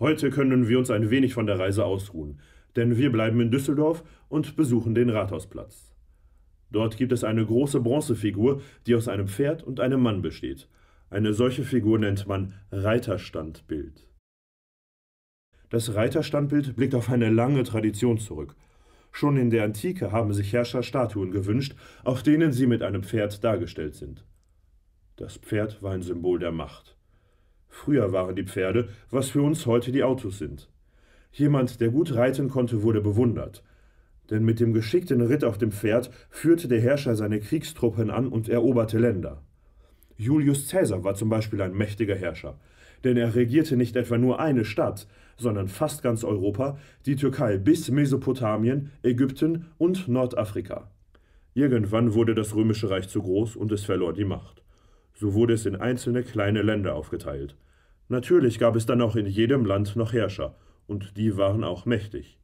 Heute können wir uns ein wenig von der Reise ausruhen, denn wir bleiben in Düsseldorf und besuchen den Rathausplatz. Dort gibt es eine große Bronzefigur, die aus einem Pferd und einem Mann besteht. Eine solche Figur nennt man Reiterstandbild. Das Reiterstandbild blickt auf eine lange Tradition zurück. Schon in der Antike haben sich Herrscher Statuen gewünscht, auf denen sie mit einem Pferd dargestellt sind. Das Pferd war ein Symbol der Macht. Früher waren die Pferde, was für uns heute die Autos sind. Jemand, der gut reiten konnte, wurde bewundert. Denn mit dem geschickten Ritt auf dem Pferd führte der Herrscher seine Kriegstruppen an und eroberte Länder. Julius Caesar war zum Beispiel ein mächtiger Herrscher, denn er regierte nicht etwa nur eine Stadt, sondern fast ganz Europa, die Türkei bis Mesopotamien, Ägypten und Nordafrika. Irgendwann wurde das römische Reich zu groß und es verlor die Macht. So wurde es in einzelne kleine Länder aufgeteilt. Natürlich gab es dann auch in jedem Land noch Herrscher, und die waren auch mächtig.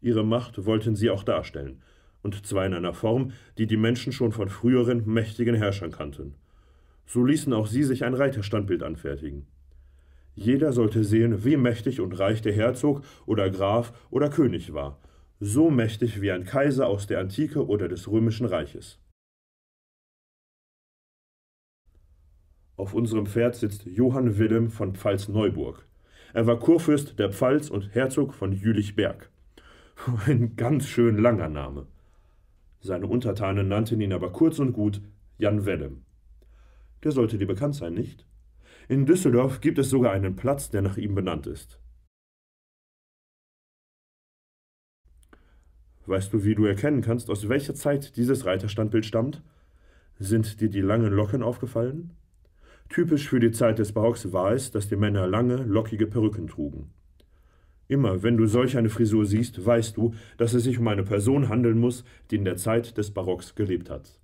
Ihre Macht wollten sie auch darstellen, und zwar in einer Form, die die Menschen schon von früheren mächtigen Herrschern kannten. So ließen auch sie sich ein Reiterstandbild anfertigen. Jeder sollte sehen, wie mächtig und reich der Herzog oder Graf oder König war, so mächtig wie ein Kaiser aus der Antike oder des römischen Reiches. Auf unserem Pferd sitzt Johann Wilhelm von Pfalz-Neuburg. Er war Kurfürst der Pfalz und Herzog von Jülichberg. Ein ganz schön langer Name. Seine Untertanen nannten ihn aber kurz und gut Jan Wellem. Der sollte dir bekannt sein, nicht? In Düsseldorf gibt es sogar einen Platz, der nach ihm benannt ist. Weißt du, wie du erkennen kannst, aus welcher Zeit dieses Reiterstandbild stammt? Sind dir die langen Locken aufgefallen? Typisch für die Zeit des Barocks war es, dass die Männer lange, lockige Perücken trugen. Immer wenn du solch eine Frisur siehst, weißt du, dass es sich um eine Person handeln muss, die in der Zeit des Barocks gelebt hat.